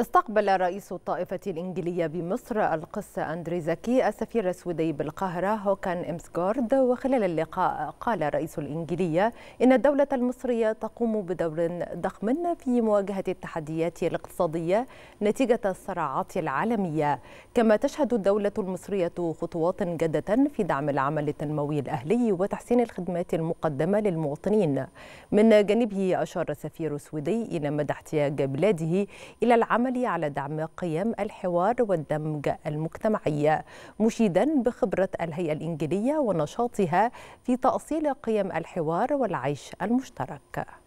استقبل رئيس الطائفة الإنجلية بمصر القس أندري زكي السفير السويدي بالقاهرة هوكان إمسغورد وخلال اللقاء قال رئيس الإنجلية إن الدولة المصرية تقوم بدور ضخم في مواجهة التحديات الاقتصادية نتيجة الصراعات العالمية كما تشهد الدولة المصرية خطوات جادة في دعم العمل التنموي الأهلي وتحسين الخدمات المقدمة للمواطنين من جانبه أشار السفير السويدي إلى مدى احتياج بلاده إلى العمل العمل على دعم قيم الحوار والدمج المجتمعي مشيدا بخبرة الهيئة الإنجليزية ونشاطها في تأصيل قيم الحوار والعيش المشترك